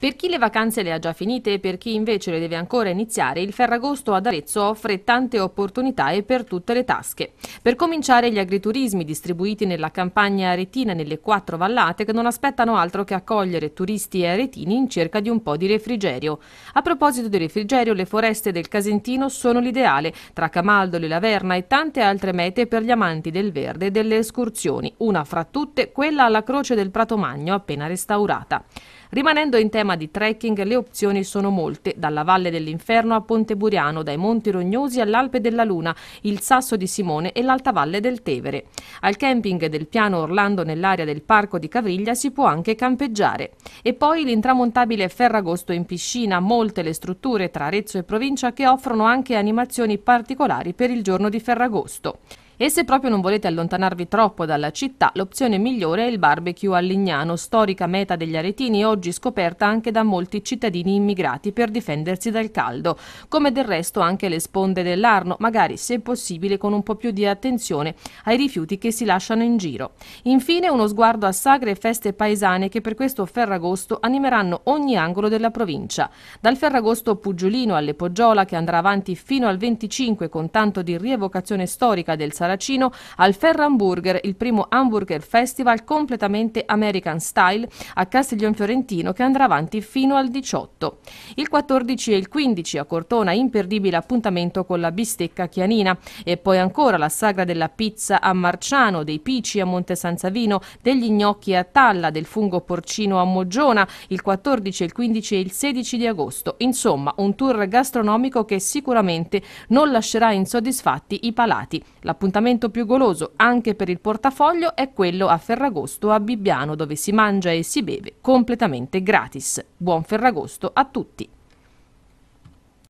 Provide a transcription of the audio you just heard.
Per chi le vacanze le ha già finite e per chi invece le deve ancora iniziare, il Ferragosto ad Arezzo offre tante opportunità e per tutte le tasche. Per cominciare gli agriturismi distribuiti nella campagna aretina nelle quattro vallate che non aspettano altro che accogliere turisti e aretini in cerca di un po' di refrigerio. A proposito di refrigerio, le foreste del Casentino sono l'ideale, tra Camaldoli, Laverna e tante altre mete per gli amanti del verde e delle escursioni, una fra tutte quella alla Croce del Prato Magno appena restaurata. Rimanendo in tema di trekking, le opzioni sono molte, dalla Valle dell'Inferno a Ponte Buriano, dai Monti Rognosi all'Alpe della Luna, il Sasso di Simone e l'Alta Valle del Tevere. Al camping del piano Orlando nell'area del Parco di Cavriglia si può anche campeggiare. E poi l'intramontabile Ferragosto in piscina, molte le strutture tra Arezzo e provincia che offrono anche animazioni particolari per il giorno di Ferragosto. E se proprio non volete allontanarvi troppo dalla città, l'opzione migliore è il barbecue a Lignano, storica meta degli aretini oggi scoperta anche da molti cittadini immigrati per difendersi dal caldo, come del resto anche le sponde dell'Arno, magari se possibile con un po' più di attenzione ai rifiuti che si lasciano in giro. Infine uno sguardo a sagre e feste paesane che per questo Ferragosto animeranno ogni angolo della provincia. Dal Ferragosto Puggiolino alle Poggiola che andrà avanti fino al 25 con tanto di rievocazione storica del Sarajevo Saracino al Ferramburger, il primo hamburger festival completamente American style a Castiglione Fiorentino che andrà avanti fino al 18. Il 14 e il 15 a Cortona imperdibile appuntamento con la bistecca chianina e poi ancora la sagra della pizza a Marciano, dei Pici a Monte San Savino, degli gnocchi a Talla, del fungo porcino a Moggiona il 14, il 15 e il 16 di agosto. Insomma, un tour gastronomico che sicuramente non lascerà insoddisfatti i palati. L'appuntamento appuntamento più goloso anche per il portafoglio è quello a Ferragosto a Bibbiano dove si mangia e si beve completamente gratis. Buon Ferragosto a tutti!